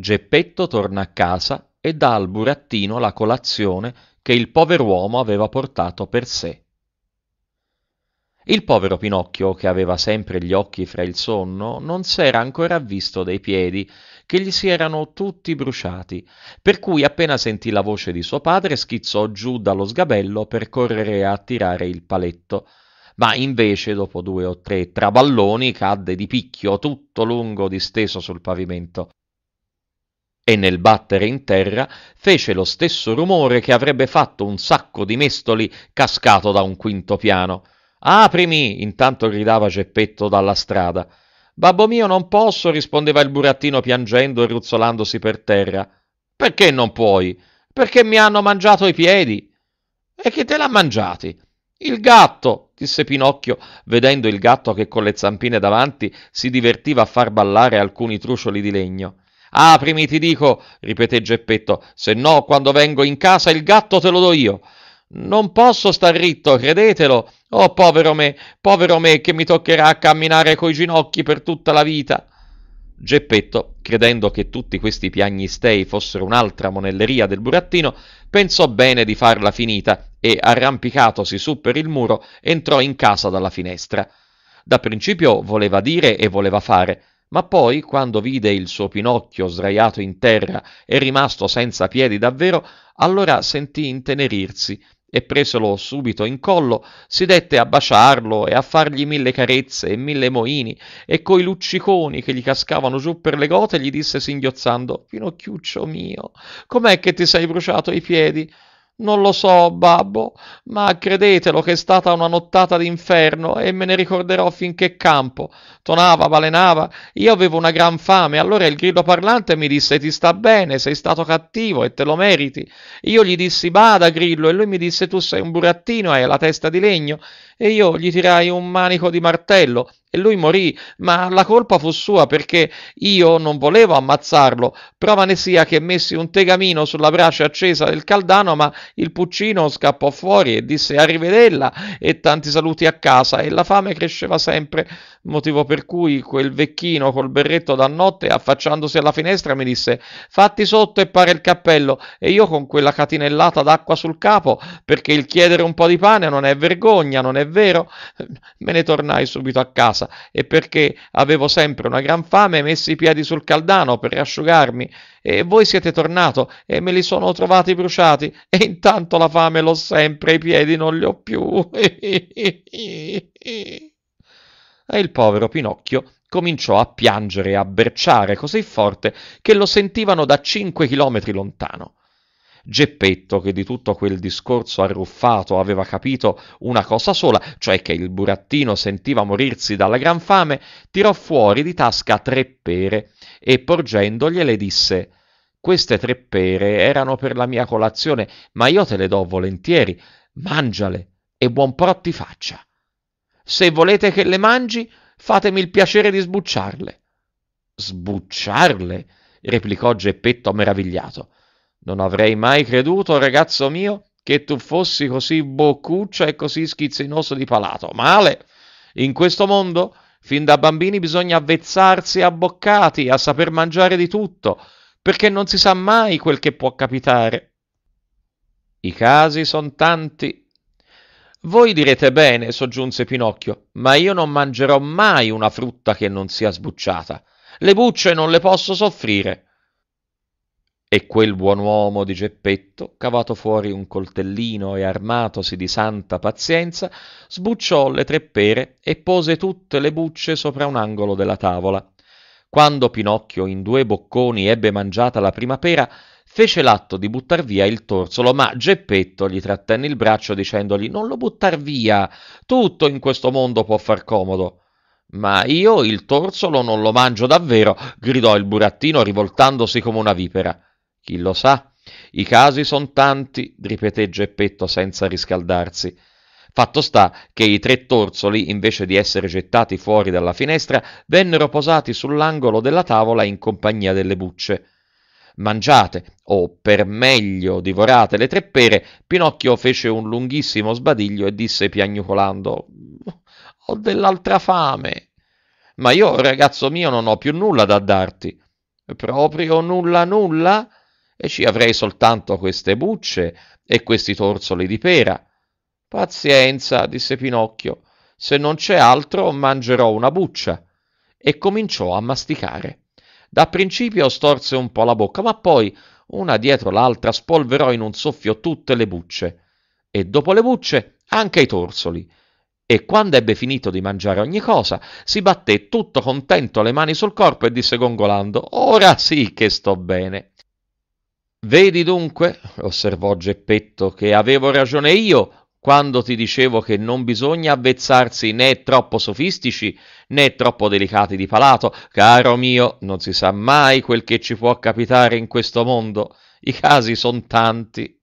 Geppetto torna a casa e dà al burattino la colazione che il pover'uomo aveva portato per sé. Il povero Pinocchio, che aveva sempre gli occhi fra il sonno, non s'era ancora avvisto dei piedi, che gli si erano tutti bruciati, per cui appena sentì la voce di suo padre schizzò giù dallo sgabello per correre a tirare il paletto, ma invece dopo due o tre traballoni cadde di picchio tutto lungo disteso sul pavimento e nel battere in terra fece lo stesso rumore che avrebbe fatto un sacco di mestoli cascato da un quinto piano. Aprimi! intanto gridava Geppetto dalla strada. Babbo mio, non posso, rispondeva il burattino piangendo e ruzzolandosi per terra. Perché non puoi? Perché mi hanno mangiato i piedi. E chi te l'ha mangiati? Il gatto, disse Pinocchio, vedendo il gatto che con le zampine davanti si divertiva a far ballare alcuni trucioli di legno. Aprimi, ah, ti dico, ripeté Geppetto, se no quando vengo in casa il gatto te lo do io. Non posso star ritto, credetelo. Oh, povero me, povero me che mi toccherà camminare coi ginocchi per tutta la vita. Geppetto, credendo che tutti questi piagnistei fossero un'altra monelleria del burattino, pensò bene di farla finita e, arrampicatosi su per il muro, entrò in casa dalla finestra. Da principio voleva dire e voleva fare, ma poi, quando vide il suo Pinocchio sdraiato in terra e rimasto senza piedi davvero, allora sentì intenerirsi e presolo subito in collo, si dette a baciarlo e a fargli mille carezze e mille moini, e coi lucciconi che gli cascavano giù per le gote gli disse singhiozzando Pinocchiuccio mio, com'è che ti sei bruciato i piedi? Non lo so, babbo, ma credetelo che è stata una nottata d'inferno e me ne ricorderò finché campo. Tonava, balenava, io avevo una gran fame, allora il grillo parlante mi disse ti sta bene, sei stato cattivo e te lo meriti. Io gli dissi bada, grillo, e lui mi disse tu sei un burattino e hai la testa di legno e io gli tirai un manico di martello e lui morì, ma la colpa fu sua perché io non volevo ammazzarlo. Prova ne sia che messi un tegamino sulla brace accesa del caldano, ma il puccino scappò fuori e disse arrivedella e tanti saluti a casa e la fame cresceva sempre, motivo per cui quel vecchino col berretto da notte affacciandosi alla finestra mi disse fatti sotto e pare il cappello e io con quella catinellata d'acqua sul capo perché il chiedere un po' di pane non è vergogna, non è vero, me ne tornai subito a casa e perché avevo sempre una gran fame messi i piedi sul caldano per asciugarmi e voi siete tornato e me li sono trovati bruciati e intanto la fame l'ho sempre, i piedi non li ho più. e il povero Pinocchio cominciò a piangere e a berciare così forte che lo sentivano da cinque chilometri lontano. Geppetto, che di tutto quel discorso arruffato aveva capito una cosa sola, cioè che il burattino sentiva morirsi dalla gran fame, tirò fuori di tasca tre pere e porgendogliele disse Queste tre pere erano per la mia colazione, ma io te le do volentieri, mangiale e buon pro ti faccia. Se volete che le mangi, fatemi il piacere di sbucciarle. Sbucciarle? replicò Geppetto meravigliato. Non avrei mai creduto, ragazzo mio, che tu fossi così boccuccia e così schizzinoso di palato. Male! In questo mondo, fin da bambini bisogna avvezzarsi a boccati, a saper mangiare di tutto, perché non si sa mai quel che può capitare. I casi sono tanti. Voi direte bene, soggiunse Pinocchio, ma io non mangerò mai una frutta che non sia sbucciata. Le bucce non le posso soffrire e quel buon uomo di geppetto, cavato fuori un coltellino e armatosi di santa pazienza, sbucciò le tre pere e pose tutte le bucce sopra un angolo della tavola. Quando Pinocchio in due bocconi ebbe mangiata la prima pera, fece l'atto di buttar via il torsolo, ma Geppetto gli trattenne il braccio dicendogli Non lo buttar via, tutto in questo mondo può far comodo. Ma io il torsolo non lo mangio davvero, gridò il burattino rivoltandosi come una vipera. Chi lo sa? I casi son tanti, ripeté Geppetto senza riscaldarsi. Fatto sta che i tre torsoli, invece di essere gettati fuori dalla finestra, vennero posati sull'angolo della tavola in compagnia delle bucce. Mangiate, o per meglio divorate le tre pere, Pinocchio fece un lunghissimo sbadiglio e disse piagnucolando Ho dell'altra fame. Ma io, ragazzo mio, non ho più nulla da darti. Proprio nulla nulla? e ci avrei soltanto queste bucce e questi torsoli di pera. Pazienza, disse Pinocchio, se non c'è altro mangerò una buccia. E cominciò a masticare. Da principio storse un po' la bocca, ma poi, una dietro l'altra, spolverò in un soffio tutte le bucce. E dopo le bucce anche i torsoli. E quando ebbe finito di mangiare ogni cosa, si batté tutto contento le mani sul corpo e disse gongolando: Ora sì che sto bene. Vedi dunque, osservò Geppetto, che avevo ragione io quando ti dicevo che non bisogna avvezzarsi né troppo sofistici né troppo delicati di palato. Caro mio, non si sa mai quel che ci può capitare in questo mondo. I casi sono tanti.